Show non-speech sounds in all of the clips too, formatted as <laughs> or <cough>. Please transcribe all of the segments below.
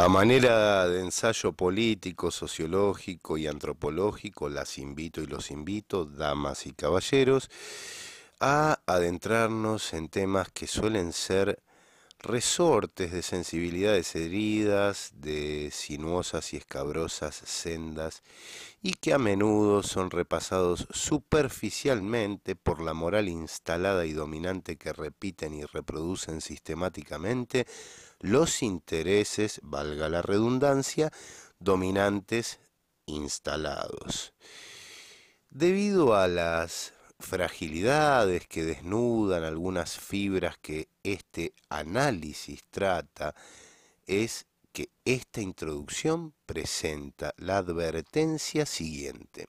A manera de ensayo político, sociológico y antropológico, las invito y los invito, damas y caballeros, a adentrarnos en temas que suelen ser resortes de sensibilidades heridas, de sinuosas y escabrosas sendas, y que a menudo son repasados superficialmente por la moral instalada y dominante que repiten y reproducen sistemáticamente los intereses, valga la redundancia, dominantes instalados. Debido a las fragilidades que desnudan algunas fibras que este análisis trata, es que esta introducción presenta la advertencia siguiente.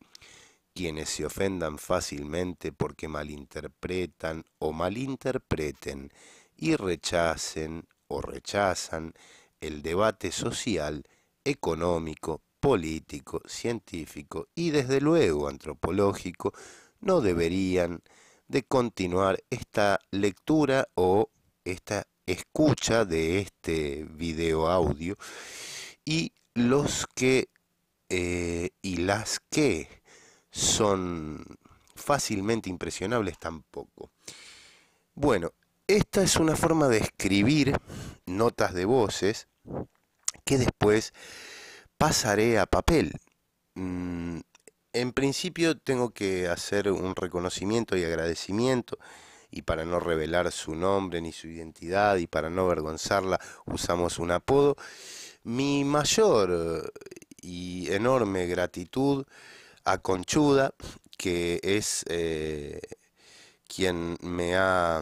Quienes se ofendan fácilmente porque malinterpretan o malinterpreten y rechacen o rechazan el debate social, económico, político, científico y desde luego antropológico, no deberían de continuar esta lectura o esta escucha de este video audio y los que eh, y las que son fácilmente impresionables tampoco. Bueno, esta es una forma de escribir notas de voces que después pasaré a papel. Mm, en principio tengo que hacer un reconocimiento y agradecimiento y para no revelar su nombre ni su identidad y para no avergonzarla usamos un apodo. Mi mayor eh, y enorme gratitud a Conchuda, que es eh, quien me ha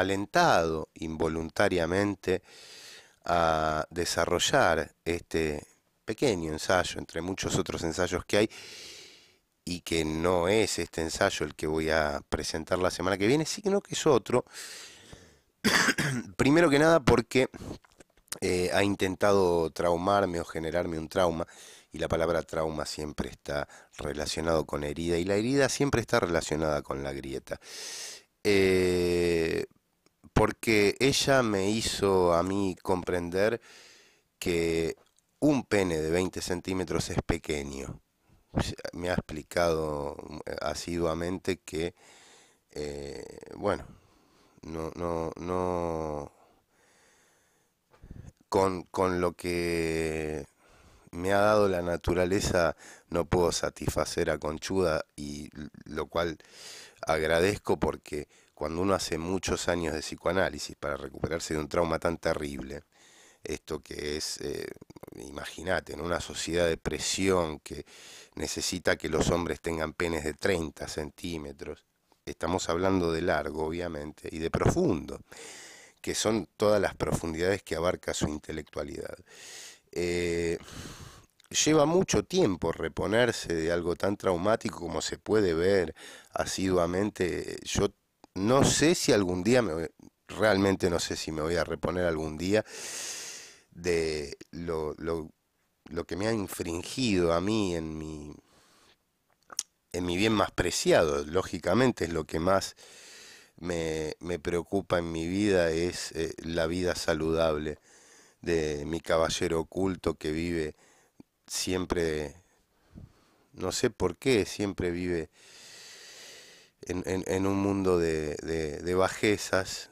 alentado involuntariamente a desarrollar este pequeño ensayo entre muchos otros ensayos que hay y que no es este ensayo el que voy a presentar la semana que viene, sino que es otro, <coughs> primero que nada porque eh, ha intentado traumarme o generarme un trauma, y la palabra trauma siempre está relacionado con herida, y la herida siempre está relacionada con la grieta. Eh, porque ella me hizo a mí comprender que un pene de 20 centímetros es pequeño. Me ha explicado eh, asiduamente que, eh, bueno, no, no, no, con, con lo que me ha dado la naturaleza no puedo satisfacer a Conchuda y lo cual agradezco porque cuando uno hace muchos años de psicoanálisis para recuperarse de un trauma tan terrible, esto que es, eh, imagínate, en una sociedad de presión que necesita que los hombres tengan penes de 30 centímetros, estamos hablando de largo, obviamente, y de profundo, que son todas las profundidades que abarca su intelectualidad. Eh, lleva mucho tiempo reponerse de algo tan traumático como se puede ver asiduamente. Yo no sé si algún día, me, realmente no sé si me voy a reponer algún día de lo, lo, lo que me ha infringido a mí en mi, en mi bien más preciado. Lógicamente es lo que más me, me preocupa en mi vida, es eh, la vida saludable de mi caballero oculto que vive siempre, no sé por qué, siempre vive en, un mundo de, bajezas,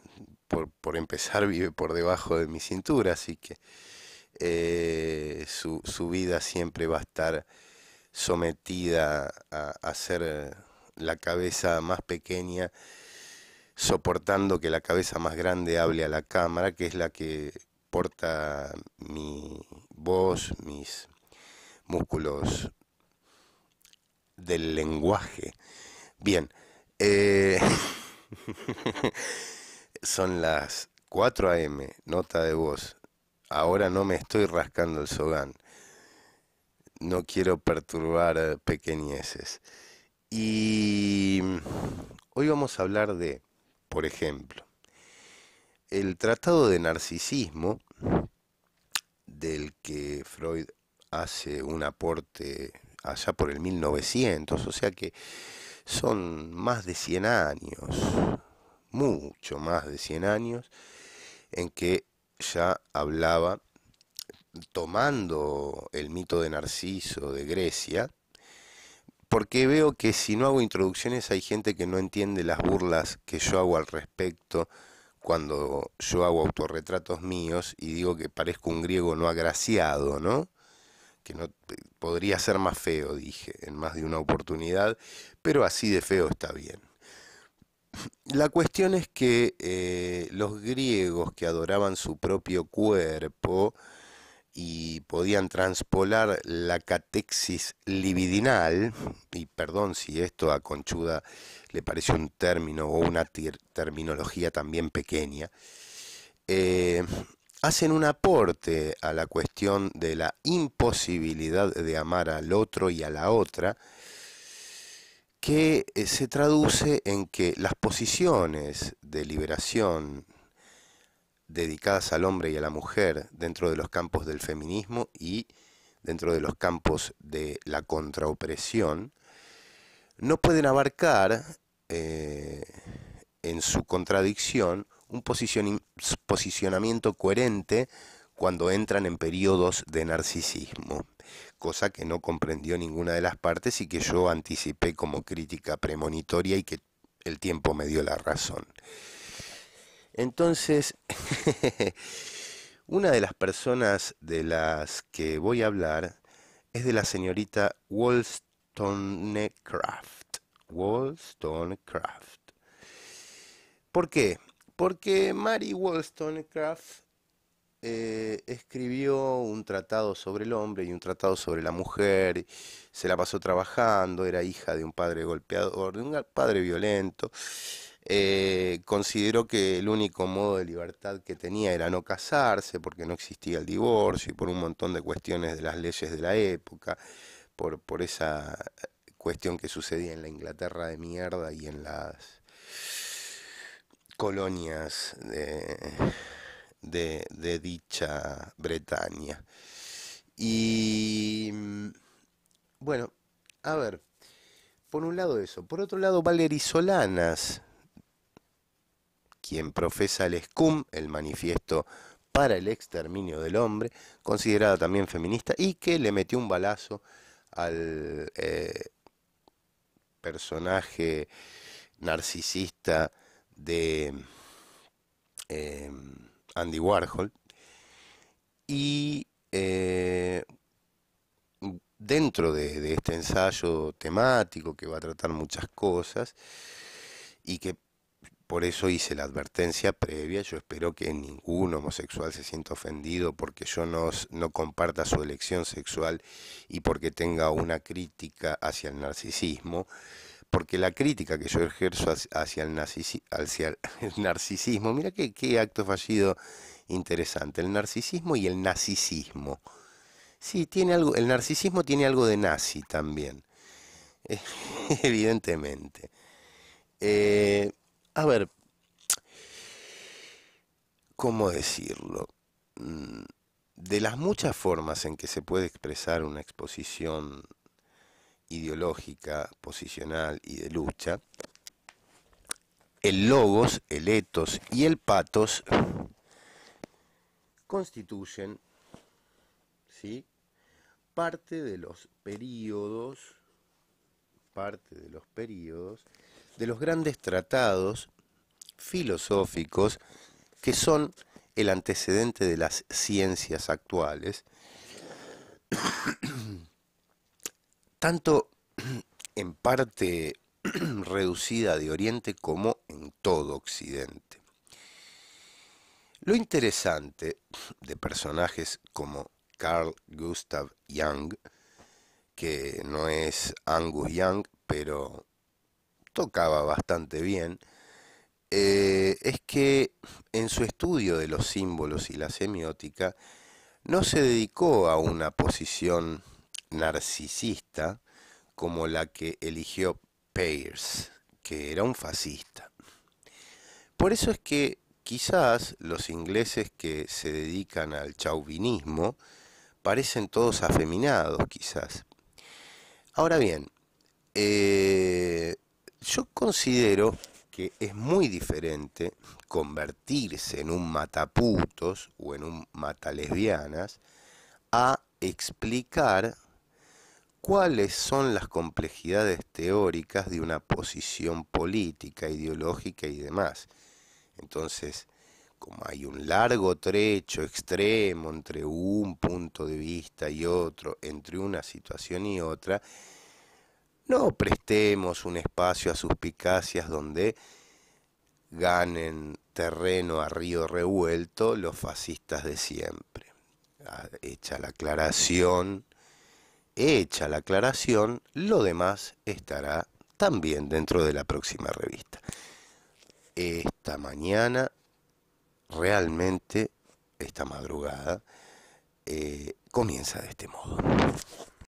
por, empezar vive por debajo de mi cintura, así que eh, su, vida siempre va a estar sometida a, a ser la cabeza más pequeña, soportando que la cabeza más grande hable a la cámara, que es la que porta mi voz, mis músculos del lenguaje. Bien. Eh, <laughs> son las 4 a.m., nota de voz. Ahora no me estoy rascando el sogán. No quiero perturbar pequeñeces. Y hoy vamos a hablar de, por ejemplo, el tratado de narcisismo del que Freud hace un aporte allá por el 1900, o sea que son más de 100 años, mucho más de 100 años, en que ya hablaba, tomando el mito de Narciso de Grecia, porque veo que si no hago introducciones hay gente que no entiende las burlas que yo hago al respecto cuando yo hago autorretratos míos y digo que parezco un griego no agraciado, ¿no? que no eh, podría ser más feo, dije en más de una oportunidad, pero así de feo está bien. La cuestión es que eh, los griegos que adoraban su propio cuerpo y podían transpolar la catexis libidinal, y perdón si esto a Conchuda le parece un término o una terminología también pequeña, eh, hacen un aporte a la cuestión de la imposibilidad de amar al otro y a la otra, que eh, se traduce en que las posiciones de liberación dedicadas al hombre y a la mujer dentro de los campos del feminismo y dentro de los campos de la contraopresión, no pueden abarcar eh, en su contradicción un posicionamiento coherente cuando entran en periodos de narcisismo, cosa que no comprendió ninguna de las partes y que yo anticipé como crítica premonitoria y que el tiempo me dio la razón. Entonces, <laughs> una de las personas de las que voy a hablar es de la señorita Wollstonecraft. Wollstonecraft. ¿Por qué? Porque Mary Wollstonecraft eh, escribió un tratado sobre el hombre y un tratado sobre la mujer, se la pasó trabajando, era hija de un padre golpeador, de un padre violento, eh, consideró que el único modo de libertad que tenía era no casarse porque no existía el divorcio y por un montón de cuestiones de las leyes de la época, por esa eh, cuestión que sucedía en la Inglaterra de mierda y en las colonias de, dicha Bretaña. Y mm, bueno, a ver, por un lado eso, por otro lado Valery Solanas, quien profesa el SCUM, el manifiesto para el exterminio del hombre, considerada también feminista, y que le metió un balazo al eh, personaje narcisista de eh, Andy Warhol. Y eh, dentro de, este ensayo temático que va a tratar muchas cosas y que por eso hice la advertencia previa, yo espero que ningún homosexual se sienta ofendido porque yo no, no comparta su elección sexual y porque tenga una crítica hacia el narcisismo porque la crítica que yo ejerzo hacia <laughs> el, narcisismo, mira qué, acto fallido interesante, el narcisismo y el nazismo. Sí, tiene algo, el narcisismo tiene algo de nazi también, <laughs> evidentemente. Eh, a ver, ¿cómo decirlo? Mm, de las muchas formas en que se puede expresar una exposición ideológica, posicional y de lucha, el logos, el etos y el patos constituyen ¿sí? parte de los períodos parte de los períodos de los grandes tratados filosóficos que son el antecedente de las ciencias actuales tanto <clears throat> en parte <clears throat> reducida de Oriente como en todo Occidente. Lo interesante de personajes como Carl Gustav Jung, que no es Angus Young, pero tocaba bastante bien, eh, es que en su estudio de los símbolos y la semiótica no se dedicó a una posición narcisista como la que eligió Peirce, que era un fascista. Por eso es que quizás los ingleses que se dedican al chauvinismo parecen todos afeminados, quizás. Ahora bien, eh, yo considero que es muy diferente convertirse en un mataputos o en un matalesbianas a explicar cuáles son las complejidades teóricas de una posición política, ideológica y demás. Entonces, como hay un largo trecho extremo entre un punto de vista y otro, entre una situación y otra, no prestemos un espacio a suspicacias donde ganen terreno a río revuelto los fascistas de siempre. Ah, hecha la aclaración hecha la aclaración, lo demás estará también dentro de la próxima revista. Esta mañana, realmente, esta madrugada, eh, comienza de este modo.